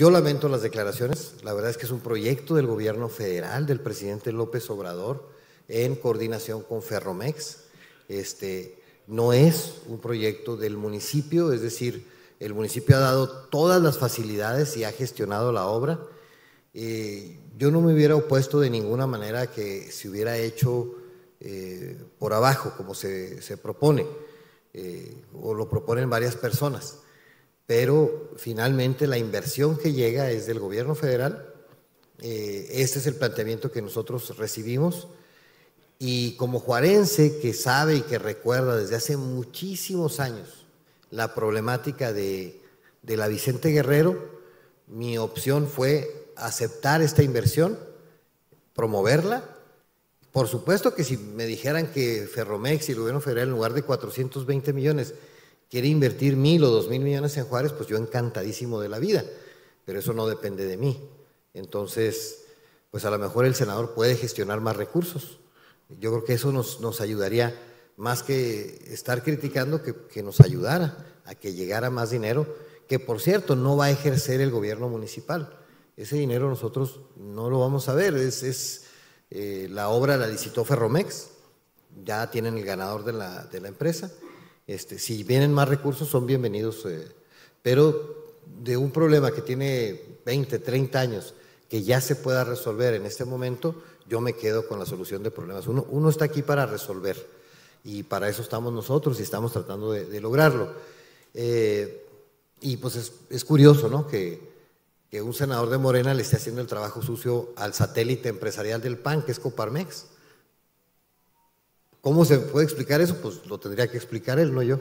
Yo lamento las declaraciones. La verdad es que es un proyecto del gobierno federal, del presidente López Obrador, en coordinación con Ferromex. Este, no es un proyecto del municipio, es decir, el municipio ha dado todas las facilidades y ha gestionado la obra. Eh, yo no me hubiera opuesto de ninguna manera que se hubiera hecho eh, por abajo, como se, se propone, eh, o lo proponen varias personas pero finalmente la inversión que llega es del gobierno federal. Eh, este es el planteamiento que nosotros recibimos. Y como juarense que sabe y que recuerda desde hace muchísimos años la problemática de, de la Vicente Guerrero, mi opción fue aceptar esta inversión, promoverla. Por supuesto que si me dijeran que Ferromex y el gobierno federal en lugar de 420 millones quiere invertir mil o dos mil millones en Juárez, pues yo encantadísimo de la vida, pero eso no depende de mí. Entonces, pues a lo mejor el senador puede gestionar más recursos. Yo creo que eso nos, ayudaría más que estar criticando, que, nos ayudara a que llegara más dinero, que por cierto no va a ejercer el gobierno municipal. Ese dinero nosotros no lo vamos a ver, es, eh, la obra la licitó Ferromex, ya tienen el ganador de la, de la empresa este, si vienen más recursos, son bienvenidos, eh, pero de un problema que tiene 20, 30 años, que ya se pueda resolver en este momento, yo me quedo con la solución de problemas. Uno, está aquí para resolver y para eso estamos nosotros y estamos tratando de, lograrlo. Eh, y pues es, curioso, que, un senador de Morena le esté haciendo el trabajo sucio al satélite empresarial del PAN, que es Coparmex. ¿Cómo se puede explicar eso? Pues lo tendría que explicar él, no yo.